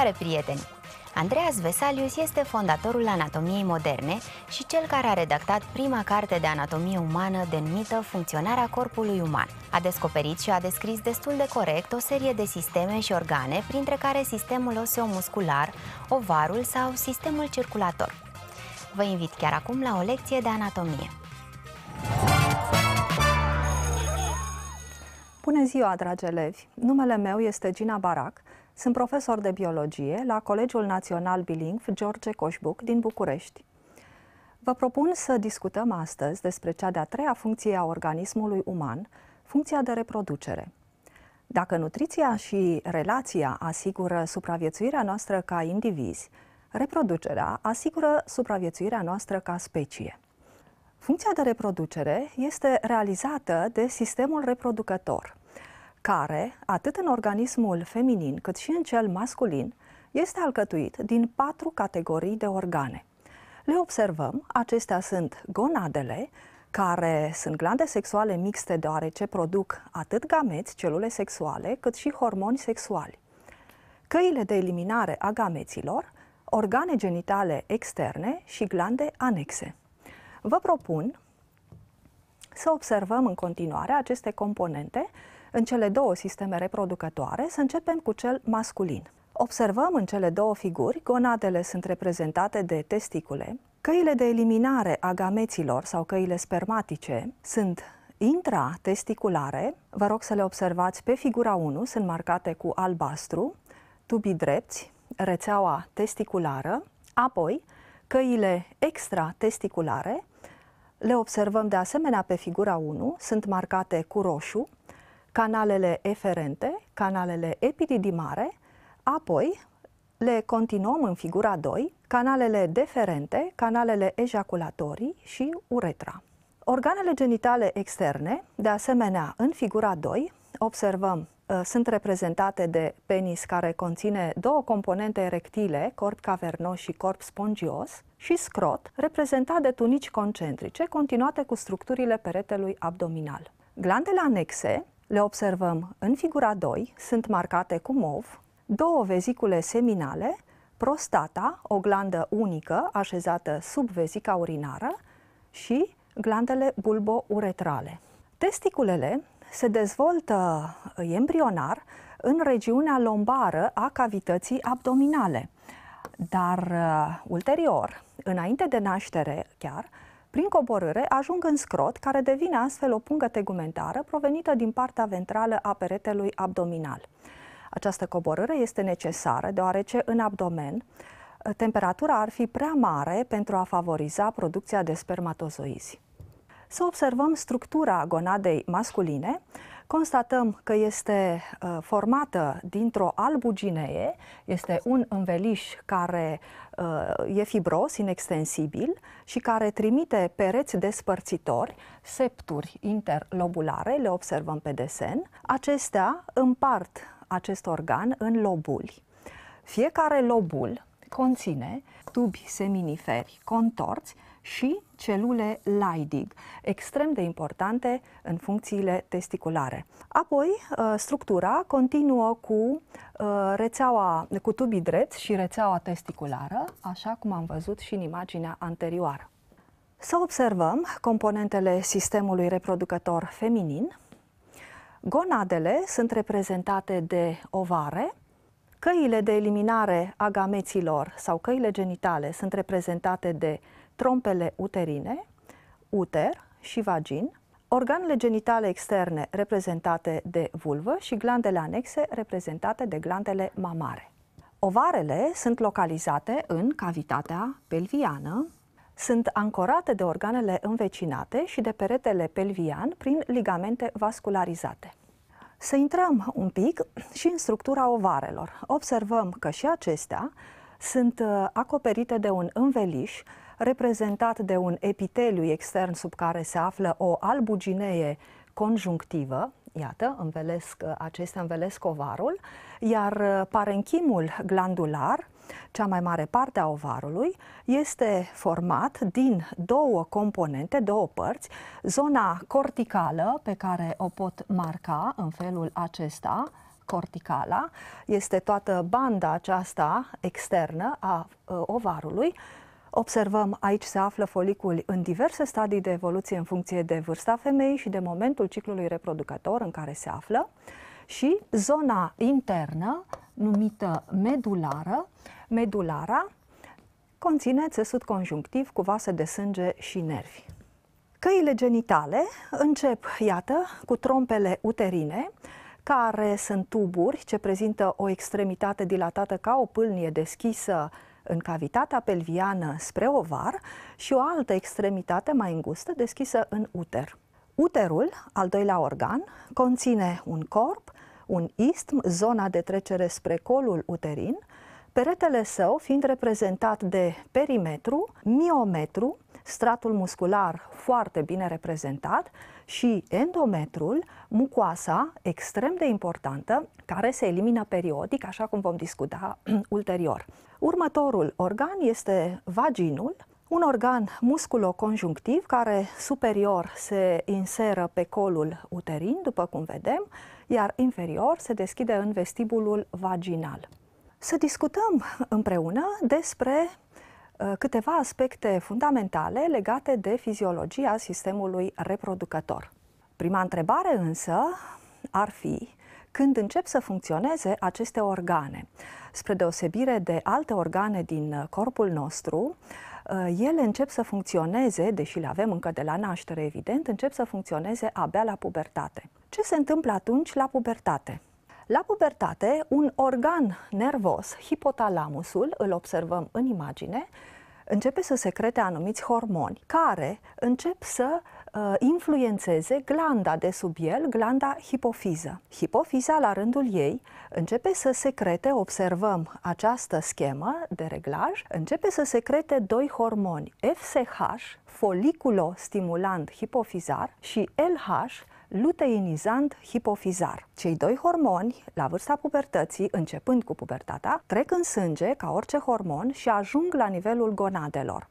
are prieteni! Andreas Vesalius este fondatorul anatomiei moderne și cel care a redactat prima carte de anatomie umană denumită Funcționarea corpului uman. A descoperit și a descris destul de corect o serie de sisteme și organe, printre care sistemul oseomuscular, ovarul sau sistemul circulator. Vă invit chiar acum la o lecție de anatomie. Bună ziua, dragi elevi! Numele meu este Gina Barac sunt profesor de biologie la Colegiul Național Bilingv George Coșbuc din București. Vă propun să discutăm astăzi despre cea de-a treia funcție a organismului uman, funcția de reproducere. Dacă nutriția și relația asigură supraviețuirea noastră ca indivizi, reproducerea asigură supraviețuirea noastră ca specie. Funcția de reproducere este realizată de sistemul reproducător – care, atât în organismul feminin cât și în cel masculin, este alcătuit din patru categorii de organe. Le observăm, acestea sunt gonadele, care sunt glande sexuale mixte deoarece produc atât gameți, celule sexuale, cât și hormoni sexuali. Căile de eliminare a gameților, organe genitale externe și glande anexe. Vă propun să observăm în continuare aceste componente în cele două sisteme reproducătoare, să începem cu cel masculin. Observăm în cele două figuri, gonadele sunt reprezentate de testicule, căile de eliminare a gameților sau căile spermatice sunt intratesticulare, vă rog să le observați pe figura 1, sunt marcate cu albastru, tubii drepți, rețeaua testiculară, apoi căile extratesticulare, le observăm de asemenea pe figura 1, sunt marcate cu roșu, canalele eferente, canalele epididimare, apoi le continuăm în figura 2, canalele deferente, canalele ejaculatorii și uretra. Organele genitale externe, de asemenea, în figura 2, observăm, ă, sunt reprezentate de penis care conține două componente erectile, corp cavernos și corp spongios, și scrot, reprezentat de tunici concentrice, continuate cu structurile peretelui abdominal. Glandele anexe le observăm în figura 2, sunt marcate cu mov, două vezicule seminale, prostata, o glandă unică așezată sub vezica urinară și glandele bulbouretrale. Testiculele se dezvoltă embrionar în regiunea lombară a cavității abdominale. Dar uh, ulterior, înainte de naștere chiar, prin coborâre ajung în scrot, care devine astfel o pungă tegumentară provenită din partea ventrală a peretelui abdominal. Această coborâre este necesară deoarece în abdomen temperatura ar fi prea mare pentru a favoriza producția de spermatozoizi să observăm structura gonadei masculine, constatăm că este uh, formată dintr-o albuginee, este un înveliș care uh, e fibros, inextensibil și care trimite pereți despărțitori, septuri interlobulare, le observăm pe desen. Acestea împart acest organ în lobuli. Fiecare lobul conține tubi seminiferi contorți și celule Leydig, extrem de importante în funcțiile testiculare. Apoi, uh, structura continuă cu uh, rețeaua, cu tubii dreți și rețeaua testiculară, așa cum am văzut și în imaginea anterioară. Să observăm componentele sistemului reproducător feminin. Gonadele sunt reprezentate de ovare, căile de eliminare a gameților sau căile genitale sunt reprezentate de trompele uterine, uter și vagin, organele genitale externe reprezentate de vulvă și glandele anexe reprezentate de glandele mamare. Ovarele sunt localizate în cavitatea pelviană, sunt ancorate de organele învecinate și de peretele pelvian prin ligamente vascularizate. Să intrăm un pic și în structura ovarelor. Observăm că și acestea sunt uh, acoperite de un înveliș reprezentat de un epiteliu extern sub care se află o albugineie conjunctivă, iată, învelesc, acestea învelesc ovarul, iar uh, parenchimul glandular, cea mai mare parte a ovarului, este format din două componente, două părți, zona corticală pe care o pot marca în felul acesta, corticala, este toată banda aceasta externă a uh, ovarului, Observăm, aici se află folicul în diverse stadii de evoluție în funcție de vârsta femeii și de momentul ciclului reproducător în care se află și zona internă, numită medulară, medulara conține țesut conjunctiv cu vase de sânge și nervi. Căile genitale încep, iată, cu trompele uterine, care sunt tuburi ce prezintă o extremitate dilatată ca o pâlnie deschisă în cavitatea pelviană spre ovar și o altă extremitate mai îngustă deschisă în uter. Uterul, al doilea organ, conține un corp, un istm, zona de trecere spre colul uterin, peretele său fiind reprezentat de perimetru, miometru, stratul muscular foarte bine reprezentat și endometrul, mucoasa extrem de importantă, care se elimină periodic, așa cum vom discuta ulterior. Următorul organ este vaginul, un organ musculoconjunctiv care superior se inseră pe colul uterin, după cum vedem, iar inferior se deschide în vestibulul vaginal. Să discutăm împreună despre Eh, câteva aspecte fundamentale legate de fiziologia sistemului reproducător. Prima întrebare însă ar fi când încep să funcționeze aceste organe. Spre deosebire de alte organe din corpul nostru, eh, ele încep să funcționeze, deși le avem încă de la naștere, evident, încep să funcționeze abia la pubertate. Ce se întâmplă atunci la pubertate? La pubertate, un organ nervos, hipotalamusul, îl observăm în imagine, începe să secrete anumiți hormoni care încep să uh, influențeze glanda de sub el, glanda hipofiză. Hipofiza, la rândul ei, începe să secrete, observăm această schemă de reglaj, începe să secrete doi hormoni, FSH, foliculostimulant hipofizar, și LH, luteinizant hipofizar. Cei doi hormoni, la vârsta pubertății, începând cu pubertatea, trec în sânge ca orice hormon și ajung la nivelul gonadelor.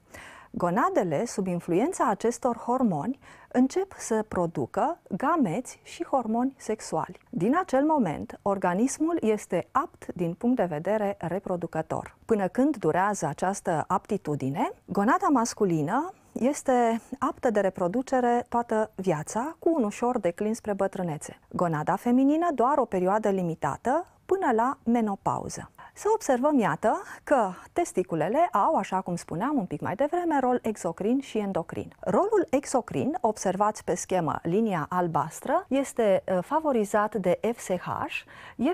Gonadele, sub influența acestor hormoni, încep să producă gameți și hormoni sexuali. Din acel moment, organismul este apt din punct de vedere reproducător. Până când durează această aptitudine, gonada masculină este aptă de reproducere toată viața, cu un ușor declin spre bătrânețe. Gonada feminină doar o perioadă limitată, până la menopauză. Să observăm, iată, că testiculele au, așa cum spuneam un pic mai devreme, rol exocrin și endocrin. Rolul exocrin, observați pe schemă linia albastră, este ă, favorizat de FSH.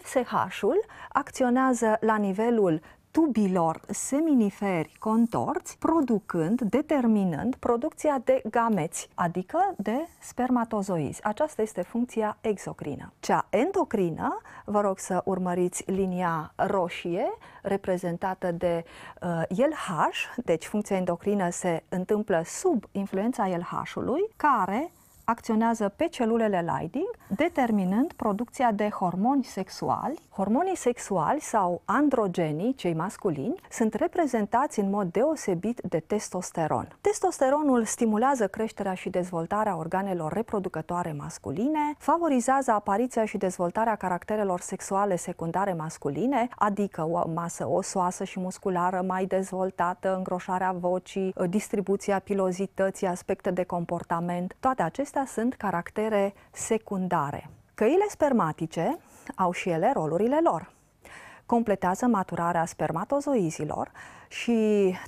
FSH-ul acționează la nivelul tubilor seminiferi contorți, producând, determinând producția de gameți, adică de spermatozoizi. Aceasta este funcția exocrină. Cea endocrină, vă rog să urmăriți linia roșie, reprezentată de uh, LH, deci funcția endocrină se întâmplă sub influența LH-ului, care acționează pe celulele Leydig, determinând producția de hormoni sexuali. Hormonii sexuali sau androgenii, cei masculini, sunt reprezentați în mod deosebit de testosteron. Testosteronul stimulează creșterea și dezvoltarea organelor reproducătoare masculine, favorizează apariția și dezvoltarea caracterelor sexuale secundare masculine, adică o masă osoasă și musculară mai dezvoltată, îngroșarea vocii, distribuția pilozității, aspecte de comportament. Toate acestea acestea sunt caractere secundare. Căile spermatice au și ele rolurile lor. Completează maturarea spermatozoizilor și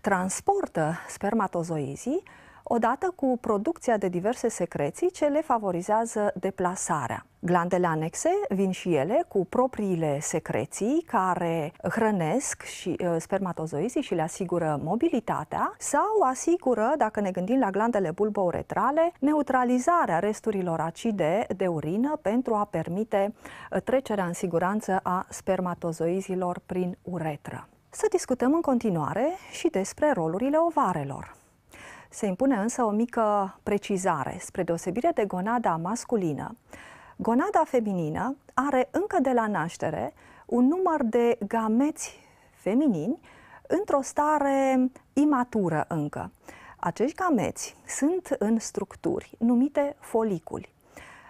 transportă spermatozoizii Odată cu producția de diverse secreții ce le favorizează deplasarea. Glandele anexe vin și ele cu propriile secreții care hrănesc și uh, spermatozoizii și le asigură mobilitatea sau asigură, dacă ne gândim la glandele bulbouretrale, neutralizarea resturilor acide de urină pentru a permite uh, trecerea în siguranță a spermatozoizilor prin uretră. Să discutăm în continuare și despre rolurile ovarelor. Se impune însă o mică precizare, spre deosebire de gonada masculină. Gonada feminină are încă de la naștere un număr de gameți feminini într-o stare imatură încă. Acești gameți sunt în structuri numite foliculi,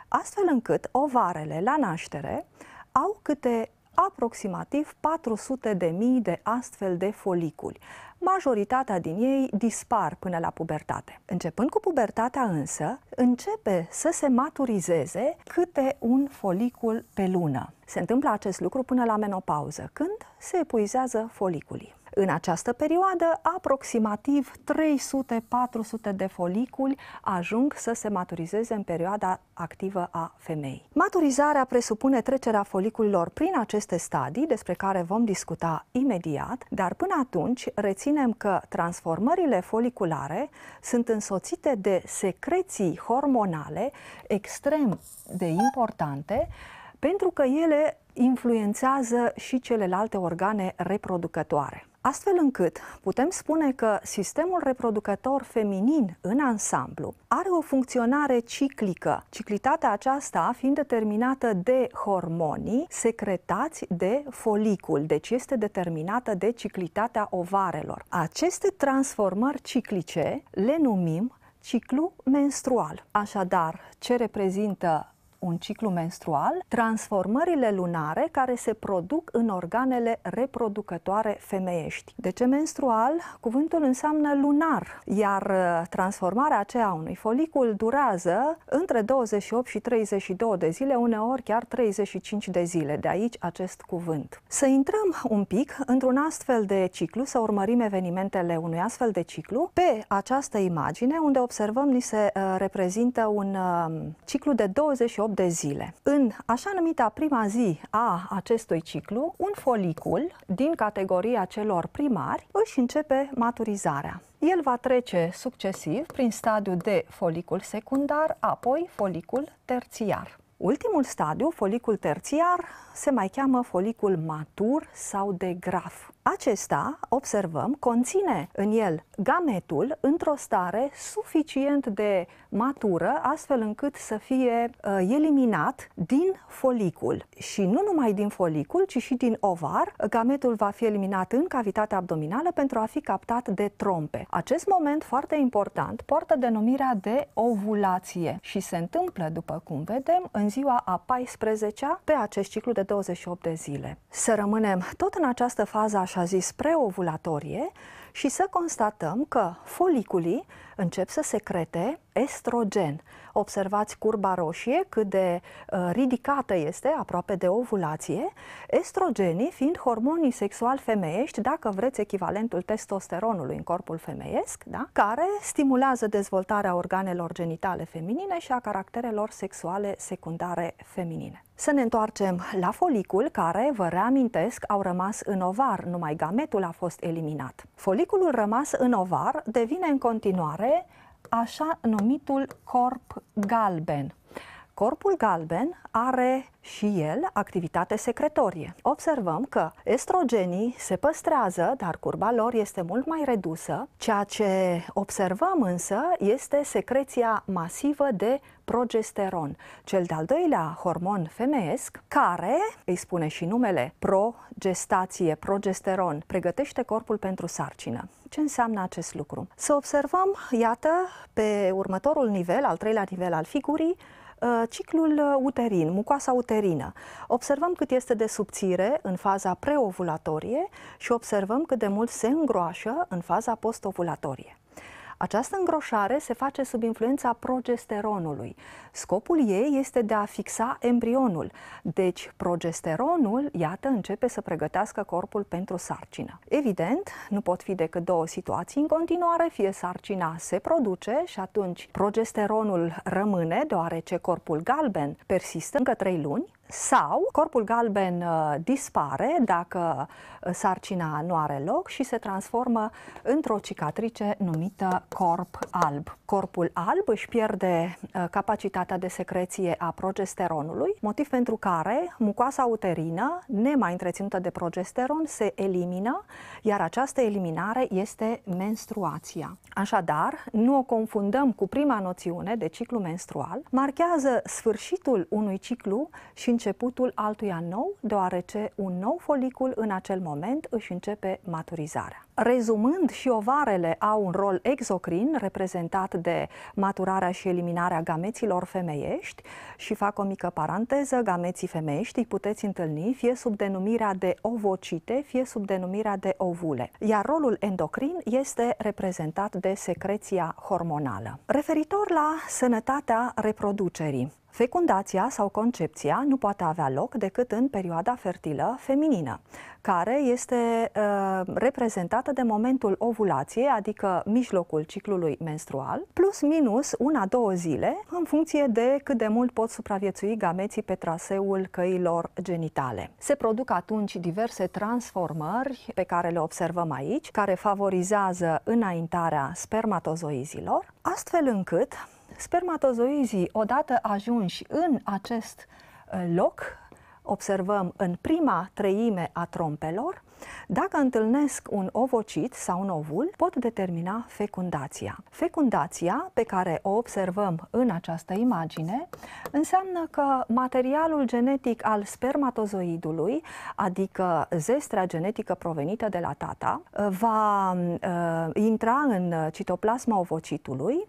astfel încât ovarele la naștere au câte aproximativ 400 de mii de astfel de foliculi. Majoritatea din ei dispar până la pubertate. Începând cu pubertatea însă, începe să se maturizeze câte un folicul pe lună. Se întâmplă acest lucru până la menopauză, când se epuizează foliculii. În această perioadă, aproximativ 300-400 de foliculi ajung să se maturizeze în perioada activă a femeii. Maturizarea presupune trecerea foliculilor prin aceste stadii, despre care vom discuta imediat, dar până atunci reținem că transformările foliculare sunt însoțite de secreții hormonale extrem de importante pentru că ele influențează și celelalte organe reproducătoare astfel încât putem spune că sistemul reproducător feminin în ansamblu are o funcționare ciclică, ciclitatea aceasta fiind determinată de hormonii secretați de folicul, deci este determinată de ciclitatea ovarelor. Aceste transformări ciclice le numim ciclu menstrual. Așadar, ce reprezintă un ciclu menstrual, transformările lunare care se produc în organele reproducătoare femeiești. De ce menstrual? Cuvântul înseamnă lunar, iar uh, transformarea aceea unui folicul durează între 28 și 32 de zile, uneori chiar 35 de zile, de aici acest cuvânt. Să intrăm un pic într-un astfel de ciclu, să urmărim evenimentele unui astfel de ciclu pe această imagine unde observăm ni se uh, reprezintă un uh, ciclu de 28 8 de zile. În așa numita prima zi a acestui ciclu, un folicul din categoria celor primari își începe maturizarea. El va trece succesiv prin stadiul de folicul secundar, apoi folicul terțiar. Ultimul stadiu, folicul terțiar, se mai cheamă folicul matur sau de graf. Acesta, observăm, conține în el gametul într-o stare suficient de matură, astfel încât să fie uh, eliminat din folicul. Și nu numai din folicul, ci și din ovar, gametul va fi eliminat în cavitatea abdominală pentru a fi captat de trompe. Acest moment foarte important poartă denumirea de ovulație și se întâmplă, după cum vedem, în ziua a 14-a pe acest ciclu de 28 de zile. Să rămânem tot în această fază așa așa zis preovulatorie, și să constatăm că foliculii încep să secrete estrogen. Observați curba roșie cât de uh, ridicată este, aproape de ovulație, estrogenii fiind hormonii sexual femeiești, dacă vreți echivalentul testosteronului în corpul femeiesc, da? care stimulează dezvoltarea organelor genitale feminine și a caracterelor sexuale secundare feminine. Să ne întoarcem la folicul care, vă reamintesc, au rămas în ovar, numai gametul a fost eliminat. Folicul Cuticulul rămas în ovar devine în continuare așa numitul corp galben. Corpul galben are și el activitate secretorie. Observăm că estrogenii se păstrează, dar curba lor este mult mai redusă. Ceea ce observăm însă este secreția masivă de progesteron, cel de-al doilea hormon femeiesc, care, îi spune și numele, progestație, progesteron, pregătește corpul pentru sarcină. Ce înseamnă acest lucru? Să observăm, iată, pe următorul nivel, al treilea nivel al figurii, Uh, ciclul uh, uterin, mucoasa uterină. Observăm cât este de subțire în faza preovulatorie și observăm cât de mult se îngroașă în faza postovulatorie. Această îngroșare se face sub influența progesteronului. Scopul ei este de a fixa embrionul. Deci, progesteronul, iată, începe să pregătească corpul pentru sarcină. Evident, nu pot fi decât două situații în continuare, fie sarcina se produce și atunci progesteronul rămâne, deoarece corpul galben persistă încă trei luni, sau corpul galben uh, dispare dacă uh, sarcina nu are loc și se transformă într-o cicatrice numită corp alb. Corpul alb își pierde uh, capacitatea de secreție a progesteronului, motiv pentru care mucoasa uterină, nemai întreținută de progesteron, se elimină, iar această eliminare este menstruația. Așadar, nu o confundăm cu prima noțiune de ciclu menstrual, marchează sfârșitul unui ciclu și începutul altui an nou, deoarece un nou folicul în acel moment își începe maturizarea. Rezumând, și ovarele au un rol exocrin reprezentat de maturarea și eliminarea gameților femeiești și fac o mică paranteză, gameții femeiești îi puteți întâlni fie sub denumirea de ovocite, fie sub denumirea de ovule, iar rolul endocrin este reprezentat de secreția hormonală. Referitor la sănătatea reproducerii, Fecundația sau concepția nu poate avea loc decât în perioada fertilă feminină, care este uh, reprezentată de momentul ovulației, adică mijlocul ciclului menstrual, plus minus una-două zile, în funcție de cât de mult pot supraviețui gameții pe traseul căilor genitale. Se produc atunci diverse transformări pe care le observăm aici, care favorizează înaintarea spermatozoizilor, astfel încât Spermatozoizii, odată ajunși în acest uh, loc, observăm în prima treime a trompelor, dacă întâlnesc un ovocit sau un ovul, pot determina fecundația. Fecundația pe care o observăm în această imagine înseamnă că materialul genetic al spermatozoidului, adică zestrea genetică provenită de la tata, va uh, intra în citoplasma ovocitului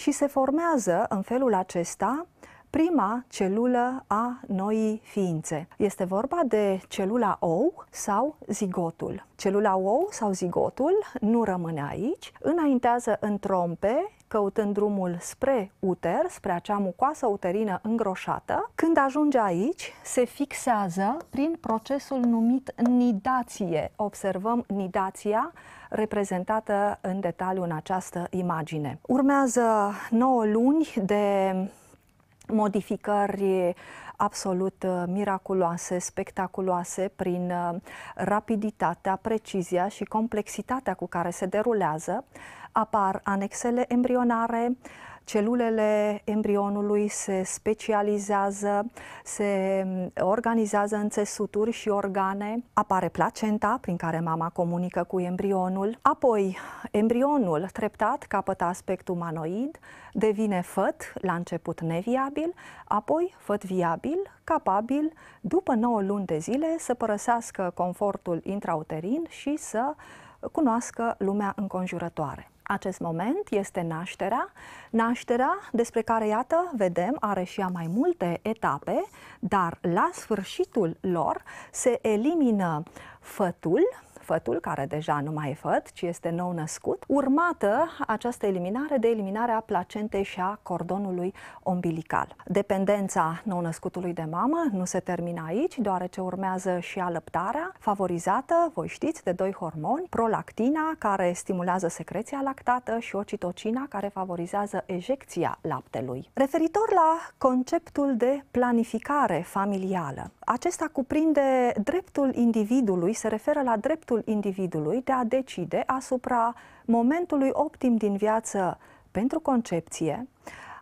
și se formează în felul acesta prima celulă a noii ființe. Este vorba de celula ou sau zigotul. Celula ou sau zigotul nu rămâne aici, înaintează în trompe căutând drumul spre uter, spre acea mucoasă uterină îngroșată. Când ajunge aici, se fixează prin procesul numit nidație. Observăm nidația reprezentată în detaliu în această imagine. Urmează 9 luni de modificări absolut uh, miraculoase, spectaculoase prin uh, rapiditatea, precizia și complexitatea cu care se derulează. Apar anexele embrionare, celulele embrionului se specializează, se mm, organizează în țesuturi și organe, apare placenta prin care mama comunică cu embrionul, apoi embrionul treptat capătă aspect umanoid, devine făt, la început neviabil, apoi făt viabil, capabil, după 9 luni de zile, să părăsească confortul intrauterin și să cunoască lumea înconjurătoare. Acest moment este nașterea, nașterea despre care, iată, vedem, are și ea mai multe etape, dar la sfârșitul lor se elimină fătul, fătul, care deja nu mai e făt, ci este nou născut, urmată această eliminare de eliminarea placentei și a cordonului umbilical. Dependența nou-născutului de mamă nu se termină aici, deoarece urmează și alăptarea, favorizată, voi știți, de doi hormoni, prolactina, care stimulează secreția lactată și ocitocina, care favorizează ejecția laptelui. Referitor la conceptul de planificare familială, acesta cuprinde dreptul individului, se referă la dreptul individului de a decide asupra momentului optim din viață pentru concepție,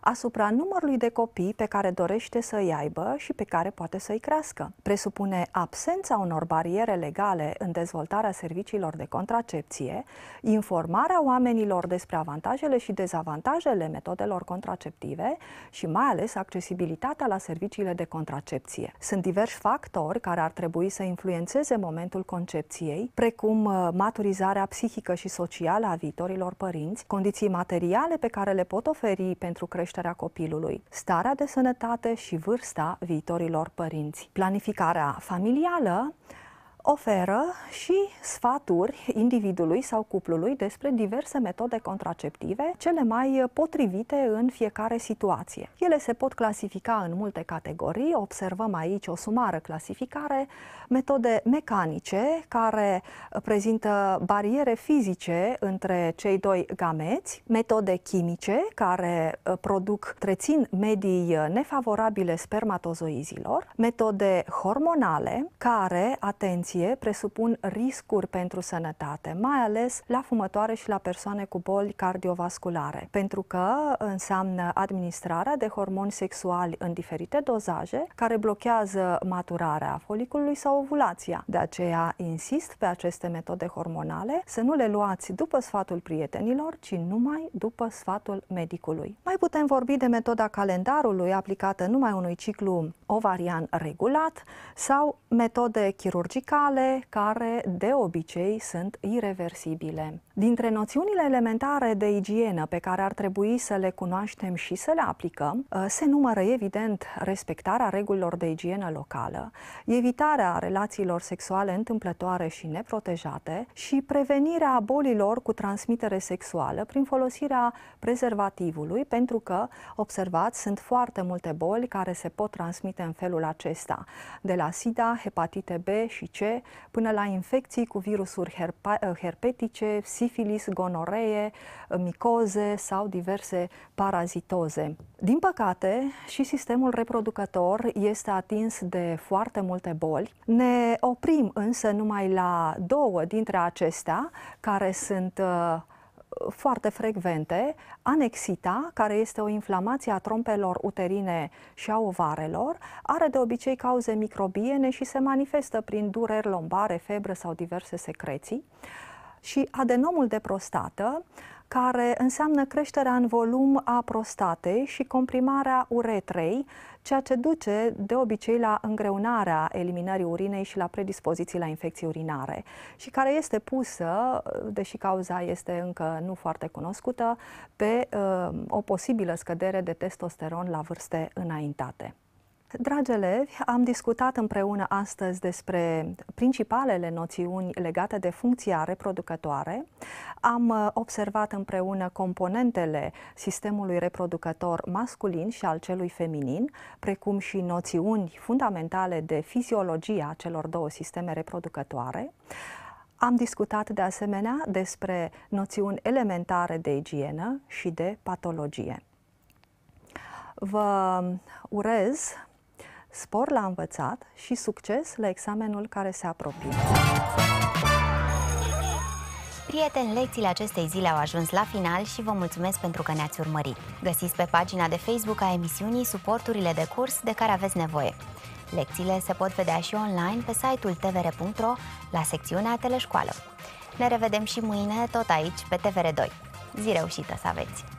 asupra numărului de copii pe care dorește să îi aibă și pe care poate să îi crească. Presupune absența unor bariere legale în dezvoltarea serviciilor de contracepție, informarea oamenilor despre avantajele și dezavantajele metodelor contraceptive și mai ales accesibilitatea la serviciile de contracepție. Sunt diversi factori care ar trebui să influențeze momentul concepției, precum uh, maturizarea psihică și socială a viitorilor părinți, condiții materiale pe care le pot oferi pentru creștere creșterea copilului, starea de sănătate și vârsta viitorilor părinți. Planificarea familială oferă și sfaturi individului sau cuplului despre diverse metode contraceptive, cele mai potrivite în fiecare situație. Ele se pot clasifica în multe categorii, observăm aici o sumară clasificare, metode mecanice care prezintă bariere fizice între cei doi gameți, metode chimice care uh, produc, trețin medii uh, nefavorabile spermatozoizilor, metode hormonale care, atenție, atenție presupun riscuri pentru sănătate, mai ales la fumătoare și la persoane cu boli cardiovasculare, pentru că înseamnă administrarea de hormoni sexuali în diferite dozaje care blochează maturarea foliculului sau ovulația. De aceea insist pe aceste metode hormonale să nu le luați după sfatul prietenilor, ci numai după sfatul medicului. Mai putem vorbi de metoda calendarului aplicată numai unui ciclu ovarian regulat sau metode chirurgicale mentale care de obicei sunt irreversibile. Dintre noțiunile elementare de igienă pe care ar trebui să le cunoaștem și să le aplicăm, ă, se numără evident respectarea regulilor de igienă locală, evitarea relațiilor sexuale întâmplătoare și neprotejate și prevenirea bolilor cu transmitere sexuală prin folosirea prezervativului, pentru că, observați, sunt foarte multe boli care se pot transmite în felul acesta, de la SIDA, hepatite B și C, până la infecții cu virusuri herpa- uh, herpetice, sifilis, gonoree, uh, micoze sau diverse parazitoze. Din păcate, și sistemul reproducător este atins de foarte multe boli. Ne oprim însă numai la două dintre acestea, care sunt uh, foarte frecvente, anexita, care este o inflamație a trompelor uterine și a ovarelor, are de obicei cauze microbiene și se manifestă prin dureri lombare, febră sau diverse secreții. Și adenomul de prostată care înseamnă creșterea în volum a prostatei și comprimarea uretrei, ceea ce duce de obicei la îngreunarea eliminării urinei și la predispoziții la infecții urinare și care este pusă, deși cauza este încă nu foarte cunoscută, pe uh, o posibilă scădere de testosteron la vârste înaintate. Dragi elevi, am discutat împreună astăzi despre principalele noțiuni legate de funcția reproducătoare. Am uh, observat împreună componentele sistemului reproducător masculin și al celui feminin, precum și noțiuni fundamentale de fiziologia celor două sisteme reproducătoare. Am discutat de asemenea despre noțiuni elementare de igienă și de patologie. Vă um, urez spor la învățat și succes la examenul care se apropie. Prieteni, lecțiile acestei zile au ajuns la final și vă mulțumesc pentru că ne-ați urmărit. Găsiți pe pagina de Facebook a emisiunii suporturile de curs de care aveți nevoie. Lecțiile se pot vedea și online pe site-ul tvr.ro la secțiunea Teleșcoală. Ne revedem și mâine, tot aici, pe TVR2. Zi reușită să aveți!